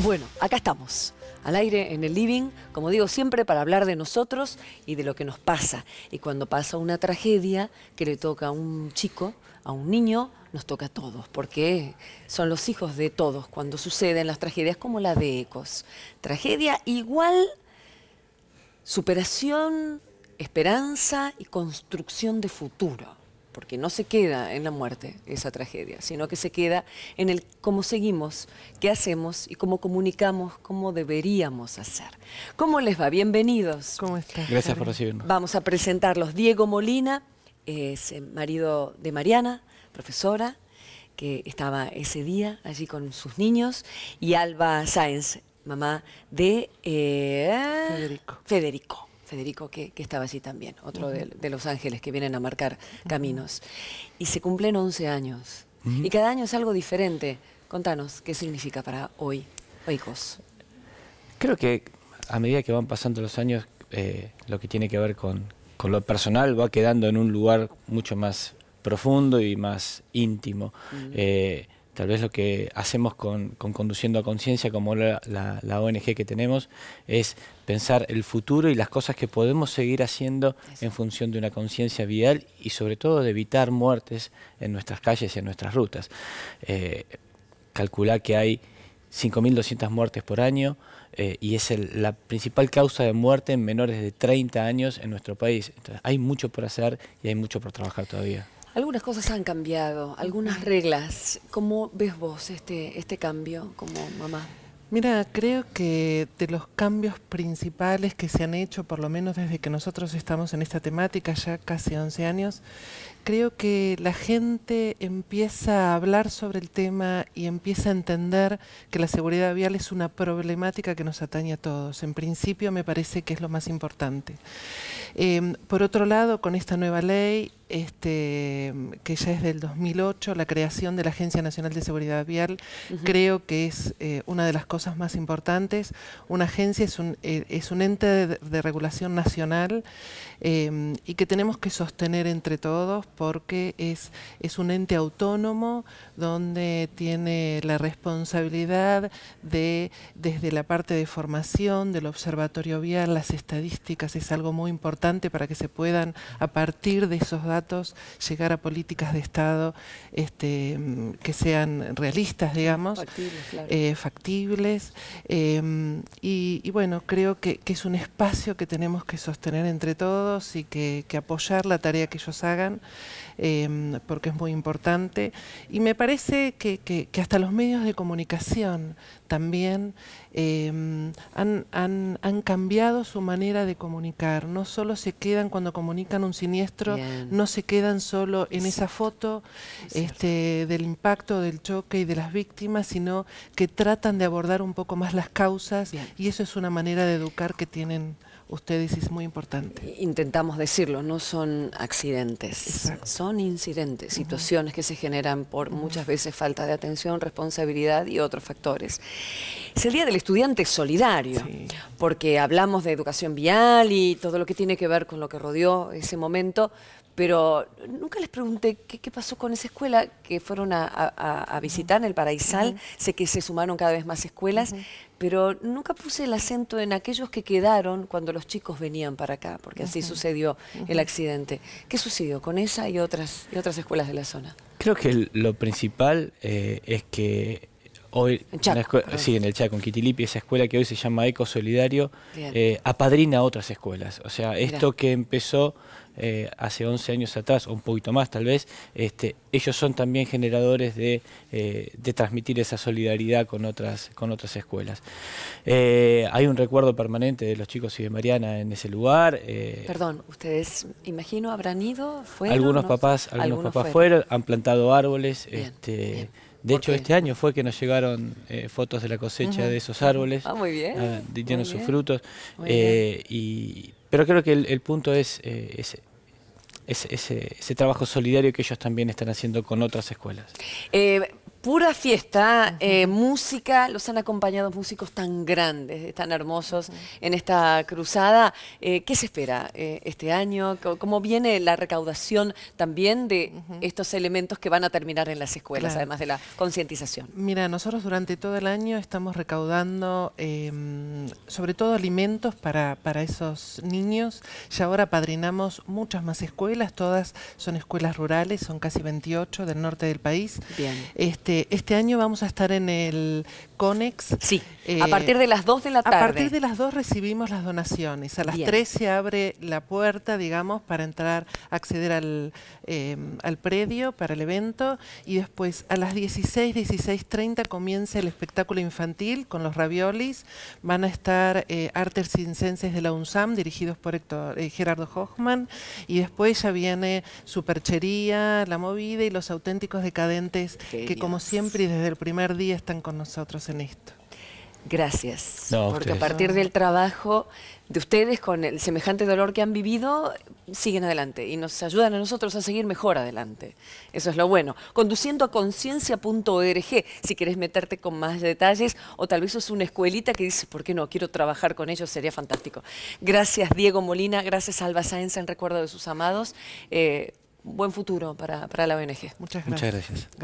Bueno, acá estamos, al aire en el living, como digo siempre, para hablar de nosotros y de lo que nos pasa. Y cuando pasa una tragedia que le toca a un chico, a un niño, nos toca a todos, porque son los hijos de todos cuando suceden las tragedias como la de Ecos. Tragedia igual superación, esperanza y construcción de futuro porque no se queda en la muerte esa tragedia, sino que se queda en el cómo seguimos, qué hacemos y cómo comunicamos, cómo deberíamos hacer. ¿Cómo les va? Bienvenidos. ¿Cómo están? Gracias por recibirnos. Vamos a presentarlos. Diego Molina, es eh, marido de Mariana, profesora, que estaba ese día allí con sus niños, y Alba Sáenz, mamá de eh, Federico. Federico, que, estaba allí también, otro de, Los Ángeles que vienen a marcar caminos. Y se cumplen 11 años. Y cada año es algo diferente. Contanos, ¿qué significa para hoy, COS? Creo que a medida que van pasando los años, eh, lo que tiene que ver con, lo personal va quedando en un lugar mucho más profundo y más íntimo. Tal vez lo que hacemos con, Conduciendo a Conciencia, como la, ONG que tenemos, es pensar el futuro y las cosas que podemos seguir haciendo en función de una conciencia vial y sobre todo de evitar muertes en nuestras calles y en nuestras rutas. Eh, Calcula que hay 5.200 muertes por año eh, y es la principal causa de muerte en menores de 30 años en nuestro país. Entonces, hay mucho por hacer y hay mucho por trabajar todavía. Algunas cosas han cambiado, algunas reglas. ¿Cómo ves vos este, este cambio como mamá? Mira, creo que de los cambios principales que se han hecho, por lo menos desde que nosotros estamos en esta temática, ya casi 11 años, creo que la gente empieza a hablar sobre el tema y empieza a entender que la seguridad vial es una problemática que nos atañe a todos. En principio me parece que es lo más importante. Em, por otro lado, con esta nueva ley, este, que ya es del 2008, la creación de la Agencia Nacional de Seguridad Vial, creo que es eh, una de las cosas más importantes. Una agencia es un, eh, ente de, regulación nacional em, y que tenemos que sostener entre todos porque es, es un ente autónomo donde tiene la responsabilidad de, desde la parte de formación, del observatorio vial, las estadísticas, es algo muy importante para que se puedan, a partir de esos datos, llegar a políticas de Estado este, mm, que sean realistas, digamos, factibles. Eh, em, y, bueno, creo que, es un espacio que tenemos que sostener entre todos y que, apoyar la tarea que ellos hagan, em, porque es muy importante. Y me parece que hasta los medios de comunicación también em, han, han, cambiado su manera de comunicar. No solo se quedan cuando comunican un siniestro, no se quedan solo en esa foto este, del impacto, del choque y de las víctimas, sino que tratan de abordar un poco más las causas y eso es una manera de educar que tienen ustedes y es muy importante. Intentamos decirlo, no son accidentes, son incidentes, situaciones que se generan por muchas veces falta de atención, responsabilidad y otros factores. Es el Día del Estudiante Solidario, porque hablamos de educación vial y todo lo que tiene que ver con lo que rodeó ese momento, pero nunca les pregunté qué, pasó con esa escuela que fueron a, visitar en el Paraisal. Sé que se sumaron cada vez más escuelas, pero nunca puse el acento en aquellos que quedaron cuando los chicos venían para acá, porque así sucedió el accidente. ¿Qué sucedió con esa y otras, y otras escuelas de la zona? Creo que lo principal eh, es que hoy sí, en el chat con Kitilipi, esa escuela que hoy se llama Eco Solidario, eh, apadrina a otras escuelas. O sea, esto que empezó eh, hace 11 años atrás, o un poquito más tal vez, este, ellos son también generadores eh, de, transmitir esa solidaridad con otras, con otras escuelas. hay un recuerdo permanente de los chicos y de Mariana en ese lugar. Perdón, ustedes, imagino, habrán ido, fueron, Algunos papás, algunos, papás fueron. han plantado árboles. este, de hecho, este año fue que nos llegaron eh, fotos de la cosecha de esos árboles. Ah, muy bien. Ah, sus frutos. Eh, pero creo que el, punto es, eh, ese, trabajo solidario que ellos también están haciendo con otras escuelas. Pura fiesta, eh, música, los han acompañado músicos tan grandes, tan hermosos en esta cruzada. Eh, ¿Qué se espera eh, este año? ¿Cómo viene la recaudación también de estos elementos que van a terminar en las escuelas, además de la concientización? Mira, nosotros durante todo el año estamos recaudando em, sobre todo alimentos para, para esos niños. Ya ahora padrinamos muchas más escuelas, todas son escuelas rurales, son casi 28 del norte del país. Bien. Este, este, este, año vamos a estar en el CONEX. Sí, a eh, partir de las 2 de la tarde. A partir de las 2 recibimos las donaciones. A las 3 se abre la puerta, digamos, para entrar, acceder al, em, predio, para el evento. Y después a las 16, 16.30 comienza el espectáculo infantil con los raviolis. Van a estar eh, artes cincenses de la UNSAM, dirigidos por Héctor, eh, Gerardo Hoffman. Y después ya viene superchería, la movida y los auténticos decadentes que como siempre y desde el primer día están con nosotros en esto. Gracias, porque a partir del trabajo de ustedes con el semejante dolor que han vivido, siguen adelante y nos ayudan a nosotros a seguir mejor adelante. Eso es lo bueno. Conduciendo a conciencia.org, si quieres meterte con más detalles o tal vez es una escuelita que dices, ¿por qué no? Quiero trabajar con ellos, sería fantástico. Gracias Diego Molina, gracias Alba Sáenz en recuerdo de sus amados. Eh, buen futuro para, la ONG. Muchas gracias. Muchas gracias.